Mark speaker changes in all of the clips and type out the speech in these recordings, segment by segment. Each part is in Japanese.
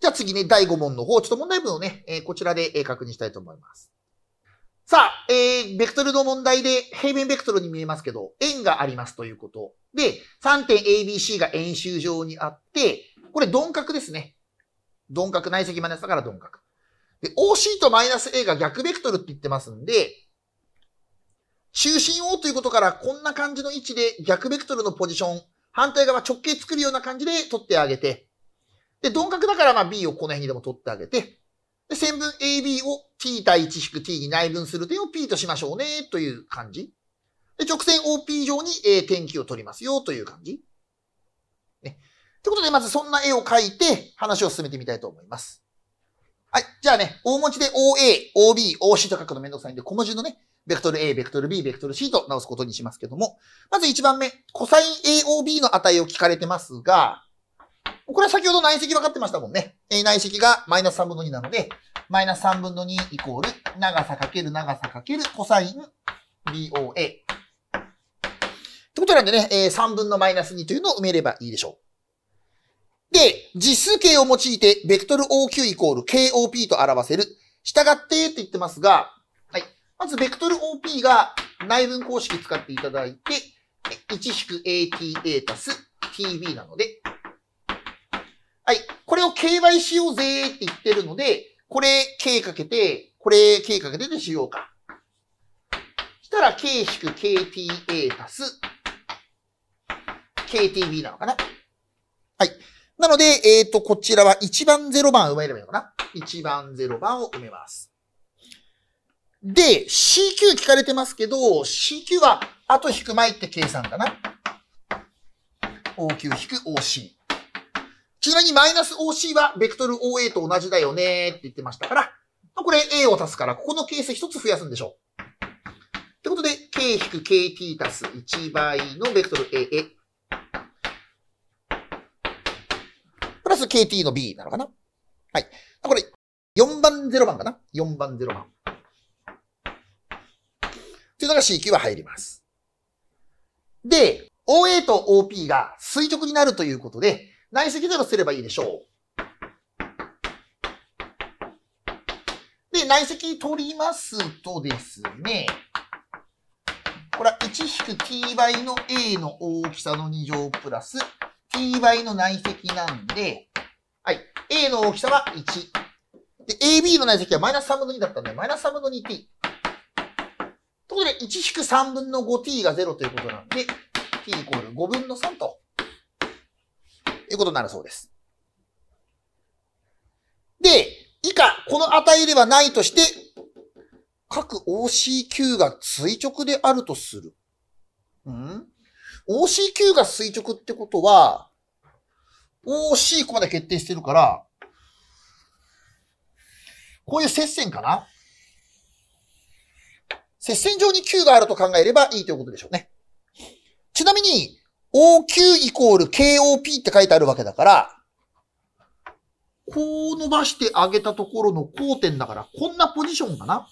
Speaker 1: じゃあ次ね、第5問の方、ちょっと問題文をね、えー、こちらで、え確認したいと思います。さあ、えー、ベクトルの問題で、平面ベクトルに見えますけど、円がありますということ。で、3点 ABC が円周上にあって、これ鈍角ですね。鈍角、内積マイナスだから鈍角。で、OC とマイナス A が逆ベクトルって言ってますんで、中心 O ということからこんな感じの位置で逆ベクトルのポジション、反対側直径作るような感じで取ってあげて、で、鈍角だからまあ B をこの辺にでも取ってあげて、で、線分 AB を t 対 1-t に内分する点を p としましょうね、という感じ。で、直線 OP 上に、え点気を取りますよ、という感じ。ね。ってことで、まずそんな絵を描いて、話を進めてみたいと思います。はい。じゃあね、大文字で OA、OB、OC と書くのめんどくさいんで、小文字のね、ベクトル A、ベクトル B、ベクトル C と直すことにしますけども、まず1番目、コサイン AOB の値を聞かれてますが、これは先ほど内積分かってましたもんね。えー、内積がマイナス3分の2なので、マイナス3分の2イコール、長さかける長さかけるコサイン BOA。ってことなんでね、えー、3分のマイナス2というのを埋めればいいでしょう。で、実数形を用いて、ベクトル OQ イコール KOP と表せる。従ってって言ってますが、はい。まず、ベクトル OP が内分公式使っていただいて、1-ATA たす TB なので、はい。これを KY しようぜって言ってるので、これ K かけて、これ K かけてでしようか。したら K 引く KTA 足す KTB なのかな。はい。なので、えっ、ー、と、こちらは1番0番を埋めればいいのかな。1番0番を埋めます。で、CQ 聞かれてますけど、CQ は後引く前って計算だな。OQ 引く OC。ちなみにマイナス OC はベクトル OA と同じだよねって言ってましたから、これ A を足すから、ここの係数一つ増やすんでしょう。ってことで、K-KT 足す1倍のベクトル AA。プラス KT の B なのかなはい。これ、4番0番かな ?4 番0番。というのが c 級は入ります。で、OA と OP が垂直になるということで、内積ゼロすればいいでしょう。で、内積取りますとですね、これは 1-t 倍の a の大きさの2乗プラス t 倍の内積なんで、はい、a の大きさは1。で、ab の内積はマイナス3分の2だったんで、マイナス3分の 2t。ということで、1-3分の 5t が0ということなんで、t イコール5分の3ということになるそうです。で、以下、この値ではないとして、各 OCQ が垂直であるとする。うん ?OCQ が垂直ってことは、OC ここまで決定してるから、こういう接線かな接線上に Q があると考えればいいということでしょうね。ちなみに、OQ イコール KOP って書いてあるわけだから、こう伸ばしてあげたところの交点だから、こんなポジションかな。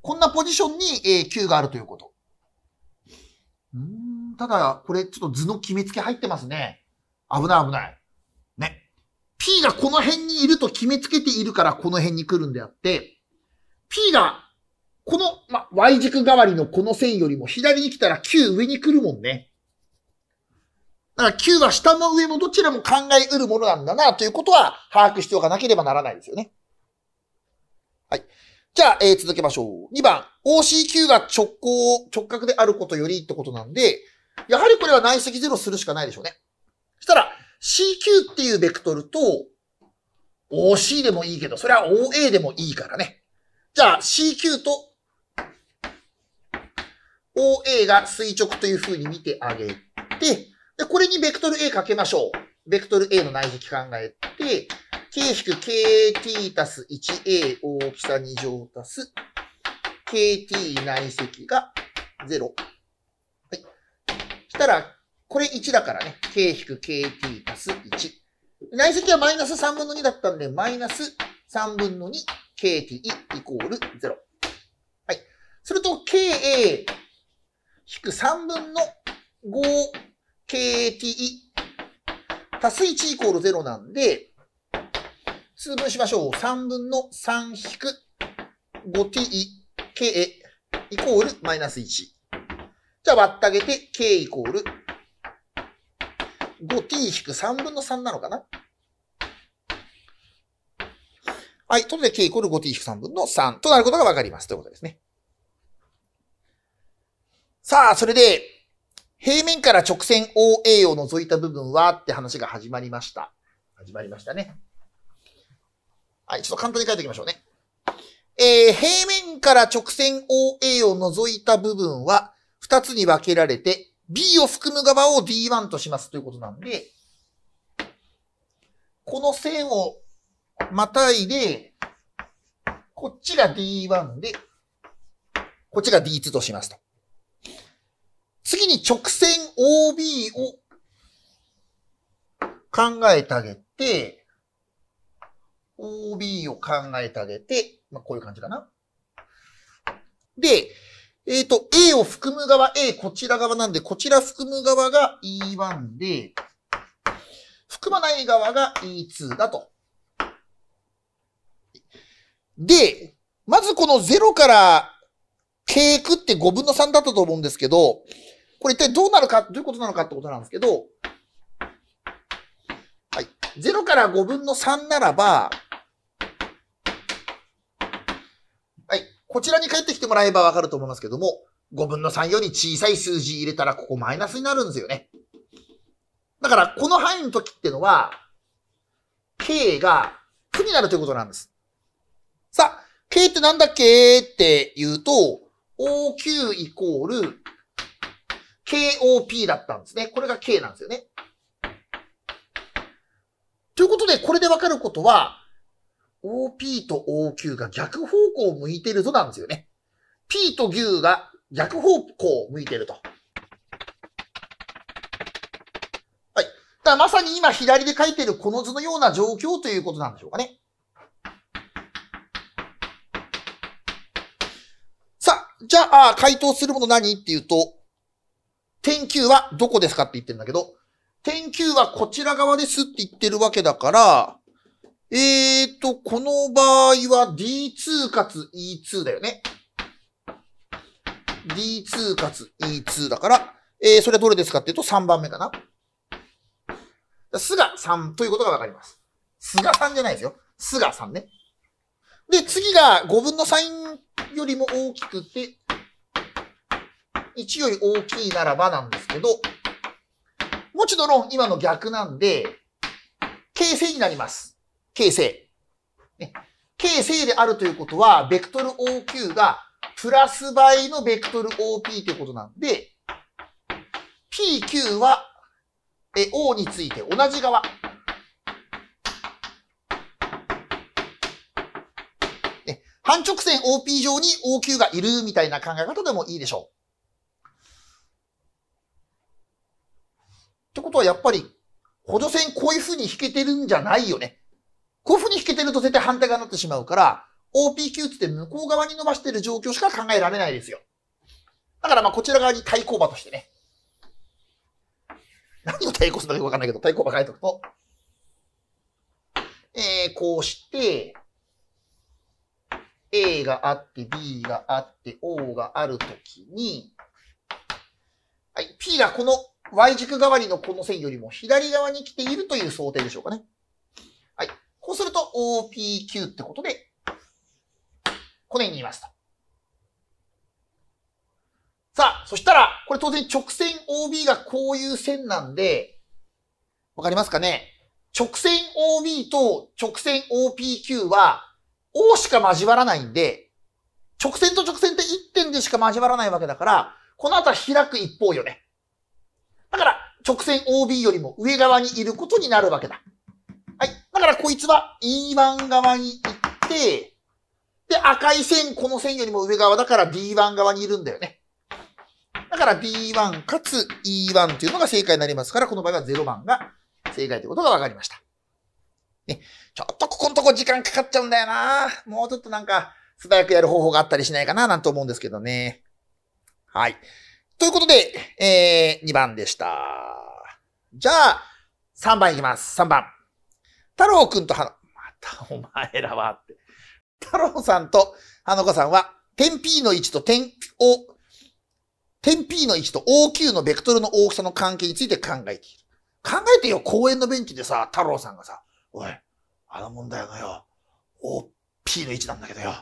Speaker 1: こんなポジションに Q があるということ。うんただ、これちょっと図の決めつけ入ってますね。危ない危ない。ね。P がこの辺にいると決めつけているからこの辺に来るんであって、P がこの、ま、Y 軸代わりのこの線よりも左に来たら9上に来るもんね。だから9は下も上もどちらも考えうるものなんだなということは把握しておかなければならないですよね。はい。じゃあ、えー、続けましょう。2番、OCQ が直行、直角であることよりってことなんで、やはりこれは内積0するしかないでしょうね。そしたら、CQ っていうベクトルと、OC でもいいけど、それは OA でもいいからね。じゃあ CQ と OA が垂直という風に見てあげて、で、これにベクトル A かけましょう。ベクトル A の内壁考えて、k-kt たす 1a 大きさ2乗たす kt 内積が0。はい。したら、これ1だからね。k-kt たす1。内積はマイナス3分の2だったんで、マイナス3分の 2kt イコール0。はい。すると、ka 引く3分の 5kt 足す1イコール0なんで、数分しましょう。3分の3引く 5tk イコールマイナス1。じゃあ割ってあげて k イコール 5t 引く3分の3なのかなはい。ということで k イコール 5t 引く3分の3となることがわかります。ということですね。さあ、それで、平面から直線 OA を除いた部分はって話が始まりました。始まりましたね。はい、ちょっと簡単に書いておきましょうね。えー、平面から直線 OA を除いた部分は2つに分けられて、B を含む側を D1 としますということなんで、この線をまたいで、こっちが D1 で、こっちが D2 としますと。次に直線 OB を考えてあげて、OB を考えてあげて、まあ、こういう感じかな。で、えっ、ー、と、A を含む側、A こちら側なんで、こちら含む側が E1 で、含まない側が E2 だと。で、まずこの0から、K ーって5分の3だったと思うんですけど、これ一体どうなるか、どういうことなのかってことなんですけど、はい。0から5分の3ならば、はい。こちらに帰ってきてもらえばわかると思いますけども、5分の3より小さい数字入れたらここマイナスになるんですよね。だから、この範囲の時ってのは、k が負になるということなんです。さあ、k ってなんだっけって言うと、OQ イコール KOP だったんですね。これが K なんですよね。ということで、これでわかることは、OP と OQ が逆方向を向いてるぞなんですよね。P と牛が逆方向を向いてると。はい。だからまさに今左で書いてるこの図のような状況ということなんでしょうかね。さあ、じゃあ、回答するもの何っていうと、天球はどこですかって言ってるんだけど、天球はこちら側ですって言ってるわけだから、えーと、この場合は D2 かつ E2 だよね。D2 かつ E2 だから、えー、それはどれですかっていうと3番目かな。すが3ということがわかります。すが3じゃないですよ。すが3ね。で、次が5分の3よりも大きくて、1より大きいならばなんですけど、もちろ論、今の逆なんで、形成になります。形成。形成であるということは、ベクトル OQ がプラス倍のベクトル OP ということなんで、PQ は、え、O について同じ側。半直線 OP 上に OQ がいるみたいな考え方でもいいでしょう。ってことはやっぱり、補助線こういう風に引けてるんじゃないよね。こういう風に引けてると絶対反対側になってしまうから、OPQ つって向こう側に伸ばしてる状況しか考えられないですよ。だからまあこちら側に対抗馬としてね。何を対抗するのかよくわかんないけど、対抗馬書いておくと。えー、こうして、A があって B があって O があるときに、はい、P がこの Y 軸代わりのこの線よりも左側に来ているという想定でしょうかね。はい。こうすると OPQ ってことで、この辺にいますと。さあ、そしたら、これ当然直線 OB がこういう線なんで、わかりますかね直線 OB と直線 OPQ は O しか交わらないんで、直線と直線って1点でしか交わらないわけだから、この後は開く一方よね。だから、直線 OB よりも上側にいることになるわけだ。はい。だからこいつは E1 側に行って、で、赤い線、この線よりも上側だから D1 側にいるんだよね。だから D1 かつ E1 というのが正解になりますから、この場合は0番が正解ということが分かりました。ね、ちょっとここのとこ時間かかっちゃうんだよなもうちょっとなんか素早くやる方法があったりしないかななんて思うんですけどね。はい。ということで、えー、2番でした。じゃあ、3番いきます。3番。太郎くんとは、またお前らはって。太郎さんと花子さんは、点 P の位置と点 O、点 P の位置と OQ のベクトルの大きさの関係について考えている。考えてよ、公園のベンチでさ、太郎さんがさ、おい、あの問題のよ、OP の位置なんだけどよ。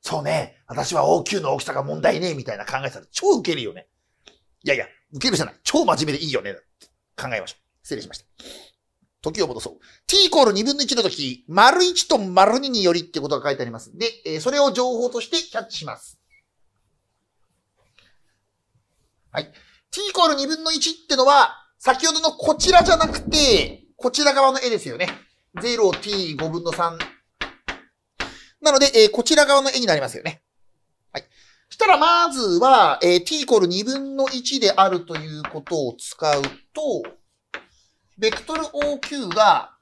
Speaker 1: そうね、私は OQ の大きさが問題ね、みたいな考えたら超ウケるよね。いやいや、受けるじゃない。超真面目でいいよね。考えましょう。失礼しました。時を戻そう。t イコール2分の1の時、丸1と丸2によりってことが書いてあります。で、えー、それを情報としてキャッチします。はい。t イコール2分の1ってのは、先ほどのこちらじゃなくて、こちら側の絵ですよね。0t5 分の3。なので、えー、こちら側の絵になりますよね。したら、まずは、えー、t イコール2分の1であるということを使うと、ベクトル OQ が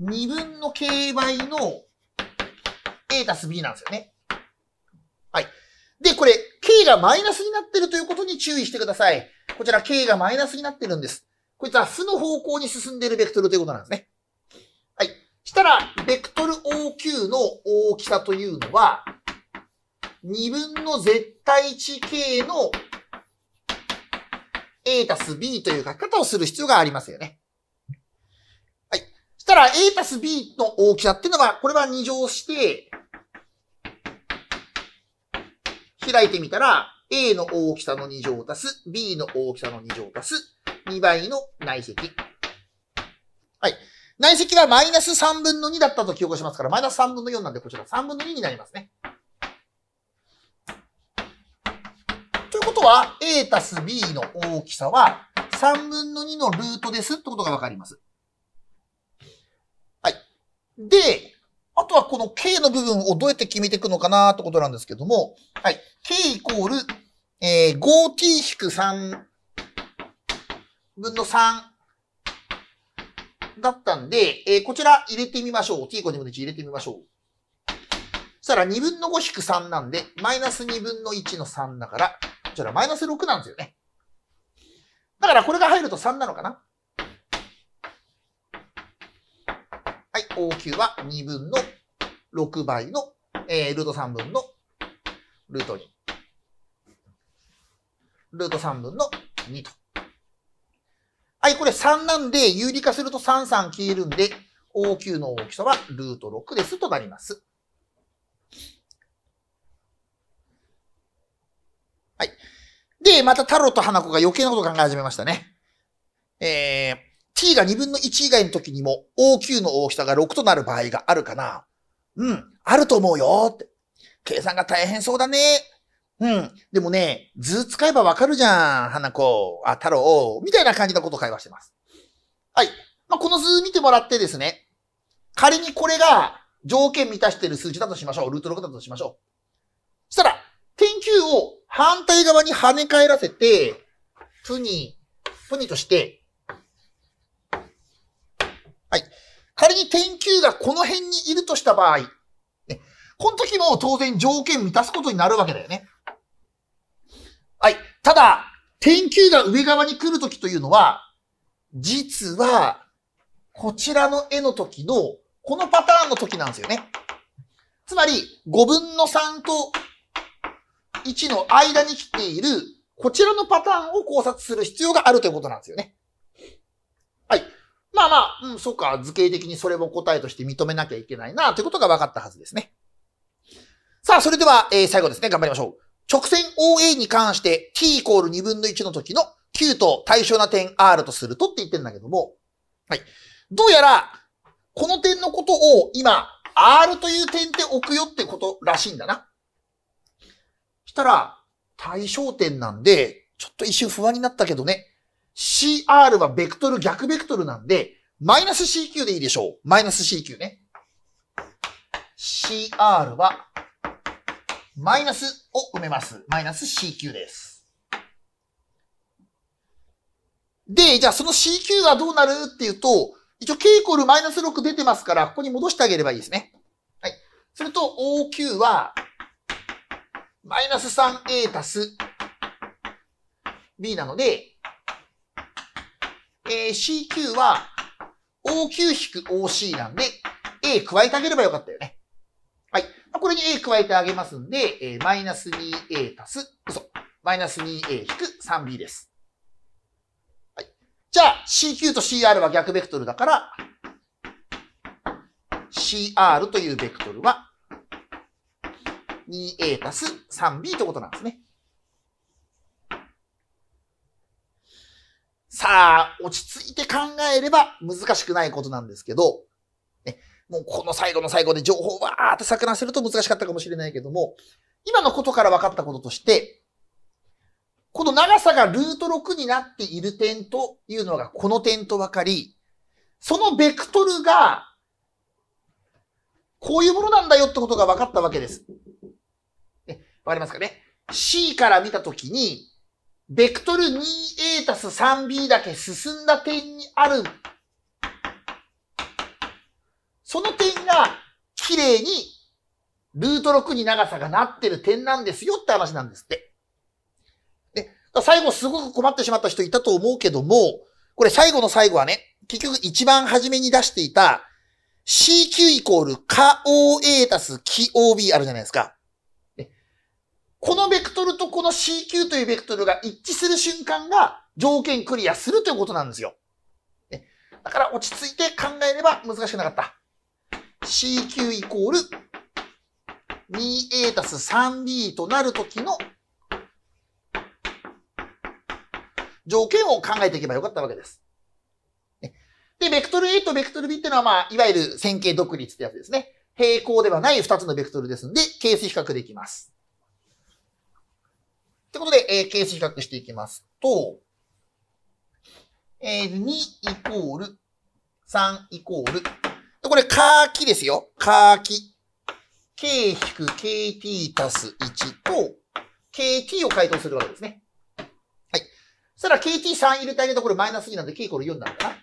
Speaker 1: 2分の k 倍の a たす b なんですよね。はい。で、これ、k がマイナスになってるということに注意してください。こちら、k がマイナスになってるんです。こいつは負の方向に進んでいるベクトルということなんですね。はい。したら、ベクトル OQ の大きさというのは、2分の絶対値 k の A たす B という書き方をする必要がありますよね。はい。そしたら A たす B の大きさっていうのは、これは2乗して、開いてみたら、A の大きさの2乗足す、B の大きさの2乗足す、2倍の内積。はい。内積はマイナス3分の2だったと記憶しますから、マイナス3分の4なんでこちら3分の2になりますね。は a たす b の大きさは3分の2のルートですってことがわかります。はい。で、あとはこの k の部分をどうやって決めていくのかなってことなんですけども、はい。k イコール、えー、5t-3 分の3だったんで、えー、こちら入れてみましょう。t 5 2分の1入れてみましょう。そしたら2分の5引く3なんで、マイナス2分の1の3だから、それはマイナス6なんですよね。だからこれが入ると3なのかな。はい、O 級は2分の6倍の、えー、ルート3分のルート2。ルート3分の2と。はい、これ3なんで、有理化すると3、3消えるんで、OQ の大きさはルート6ですとなります。で、また太郎と花子が余計なこと考え始めましたね。えー、t が2分の1以外の時にも OQ の大きさが6となる場合があるかな。うん、あると思うよって。計算が大変そうだね。うん。でもね、図使えばわかるじゃん、花子、あ、太郎、みたいな感じのことを会話してます。はい。まあ、この図見てもらってですね、仮にこれが条件満たしてる数字だとしましょう。ルート6だとしましょう。そしたら、点9を反対側に跳ね返らせて、プニ、プニとして、はい。仮に点球がこの辺にいるとした場合、ね、この時も当然条件満たすことになるわけだよね。はい。ただ、点球が上側に来る時というのは、実は、こちらの絵の時の、このパターンの時なんですよね。つまり、5分の3と1の間に来ている、こちらのパターンを考察する必要があるということなんですよね。はい。まあまあ、うん、そうか、図形的にそれも答えとして認めなきゃいけないな、ということが分かったはずですね。さあ、それでは、えー、最後ですね、頑張りましょう。直線 OA に関して t イコール2分の1の時の q と対象な点 r とするとって言ってるんだけども、はい。どうやら、この点のことを今、r という点で置くよってことらしいんだな。したら、対焦点なんで、ちょっと一瞬不安になったけどね。CR はベクトル、逆ベクトルなんで、マイナス CQ でいいでしょう。マイナス CQ ね。CR は、マイナスを埋めます。マイナス CQ です。で、じゃあその CQ はどうなるっていうと、一応 K イコールマイナス6出てますから、ここに戻してあげればいいですね。はい。すると OQ は、マイナス 3a 足す b なので、えー、CQ は OQ 引く OC なんで、A 加えてあげればよかったよね。はい。これに A 加えてあげますんで、えー、マイナス 2A 足す、嘘。マイナス 2A 引く 3B です。はい。じゃあ、CQ と CR は逆ベクトルだから、CR というベクトルは 2a たす 3b ということなんですね。さあ、落ち着いて考えれば難しくないことなんですけど、ね、もうこの最後の最後で情報をわーって錯乱すると難しかったかもしれないけども、今のことから分かったこととして、この長さがルート6になっている点というのがこの点と分かり、そのベクトルがこういうものなんだよってことが分かったわけです。わかりますかね ?C から見たときに、ベクトル 2A たす 3B だけ進んだ点にある、その点が綺麗にルート6に長さがなってる点なんですよって話なんですって。で、最後すごく困ってしまった人いたと思うけども、これ最後の最後はね、結局一番初めに出していた CQ イコール KOA たす KOB あるじゃないですか。このベクトルとこの CQ というベクトルが一致する瞬間が条件クリアするということなんですよ。だから落ち着いて考えれば難しくなかった。CQ イコール 2A たす 3B となるときの条件を考えていけばよかったわけです。で、ベクトル A とベクトル B っていうのは、まあ、いわゆる線形独立ってやつですね。平行ではない2つのベクトルですんで、係数比較できます。ってことで、えー、係数比較していきますと、えー、2イコール、3イコール、これ、カーキですよ。カーキ。k-kt 足す1と、kt を解答するわけですね。はい。そしたら kt3 入れてあげるところ、マイナス2なんで k イコール4になるかな。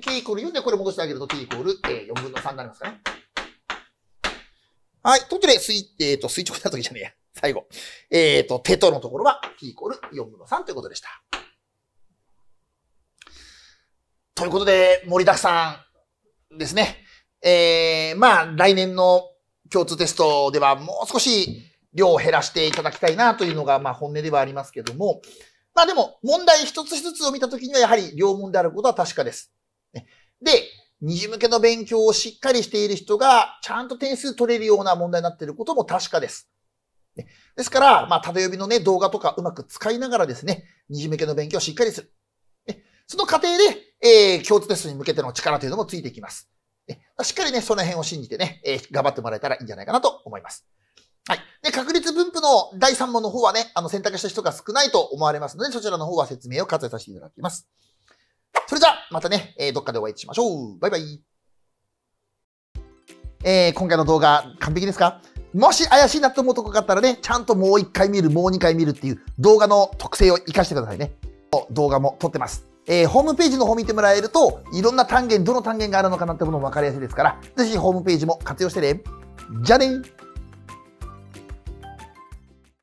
Speaker 1: k イコール4でこれ戻してあげると t イコールえ4分の3になりますかね。はい。とってことえっ、ー、と、垂直な時じゃねえや。最後。えっ、ー、と、テトのところは t イコール4分の3ということでした。ということで、盛りだくさんですね。えー、まあ、来年の共通テストではもう少し量を減らしていただきたいなというのが、まあ、本音ではありますけども、まあでも、問題一つ一つを見たときには、やはり両問であることは確かです。で、二次向けの勉強をしっかりしている人が、ちゃんと点数取れるような問題になっていることも確かです。ですから、まあ、縦読みのね、動画とかうまく使いながらですね、二次向けの勉強をしっかりする。その過程で、えー、共通テストに向けての力というのもついてきます。しっかりね、その辺を信じてね、えー、頑張ってもらえたらいいんじゃないかなと思います。はい。で、確率分布の第3問の方はね、あの、選択した人が少ないと思われますので、そちらの方は説明を割愛させていただきます。それじゃあ、またね、えー、どっかでお会いしましょう。バイバイ。えー、今回の動画、完璧ですかもし怪しいなと思うとこがあったらね、ちゃんともう一回見る、もう二回見るっていう動画の特性を活かしてくださいね。動画も撮ってます。えー、ホームページの方見てもらえると、いろんな単元、どの単元があるのかなってものもわかりやすいですから、ぜひホームページも活用してね。じゃあねー